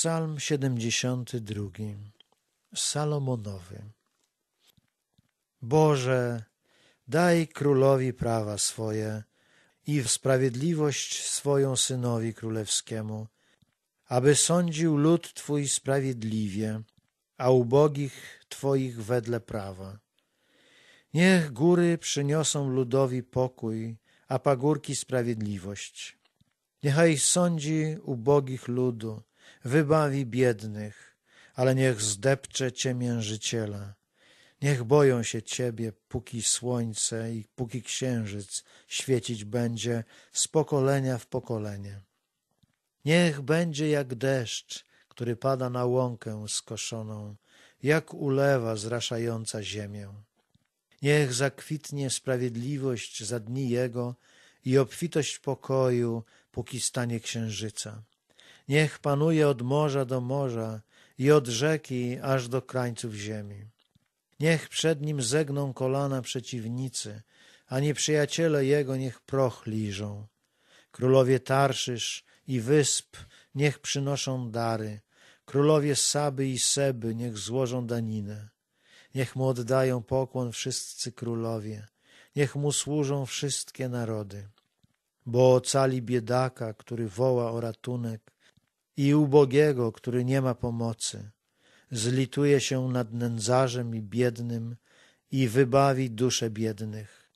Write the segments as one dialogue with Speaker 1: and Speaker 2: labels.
Speaker 1: Psalm 72 Salomonowy Boże, daj królowi prawa swoje i w sprawiedliwość swoją synowi królewskiemu, aby sądził lud Twój sprawiedliwie, a ubogich Twoich wedle prawa. Niech góry przyniosą ludowi pokój, a pagórki sprawiedliwość. Niechaj sądzi ubogich ludu, Wybawi biednych, ale niech zdepcze cię Niech boją się ciebie, póki słońce i póki księżyc świecić będzie z pokolenia w pokolenie. Niech będzie jak deszcz, który pada na łąkę skoszoną, jak ulewa zraszająca ziemię. Niech zakwitnie sprawiedliwość za dni Jego i obfitość pokoju, póki stanie księżyca. Niech panuje od morza do morza i od rzeki aż do krańców ziemi. Niech przed nim zegną kolana przeciwnicy, a nieprzyjaciele jego niech proch liżą. Królowie Tarszysz i wysp niech przynoszą dary. Królowie Saby i Seby niech złożą daninę. Niech mu oddają pokłon wszyscy królowie. Niech mu służą wszystkie narody. Bo ocali biedaka, który woła o ratunek, i ubogiego, który nie ma pomocy. Zlituje się nad nędzarzem i biednym i wybawi dusze biednych.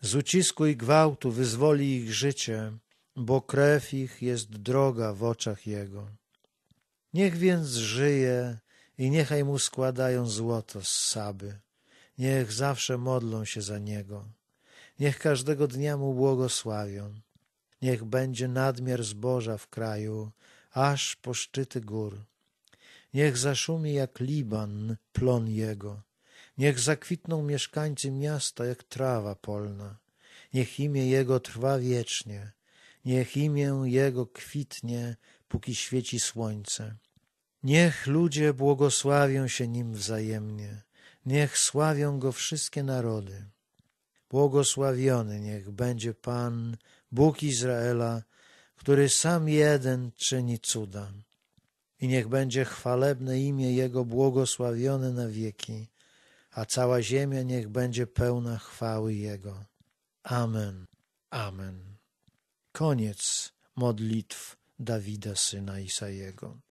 Speaker 1: Z ucisku i gwałtu wyzwoli ich życie, bo krew ich jest droga w oczach Jego. Niech więc żyje i niechaj mu składają złoto z Saby. Niech zawsze modlą się za Niego. Niech każdego dnia mu błogosławią. Niech będzie nadmiar zboża w kraju, aż po szczyty gór. Niech zaszumi jak Liban plon jego. Niech zakwitną mieszkańcy miasta jak trawa polna. Niech imię jego trwa wiecznie. Niech imię jego kwitnie, póki świeci słońce. Niech ludzie błogosławią się nim wzajemnie. Niech sławią go wszystkie narody. Błogosławiony niech będzie Pan, Bóg Izraela, który sam jeden czyni cuda. I niech będzie chwalebne imię Jego błogosławione na wieki, a cała ziemia niech będzie pełna chwały Jego. Amen. Amen. Koniec modlitw Dawida, syna Isajego.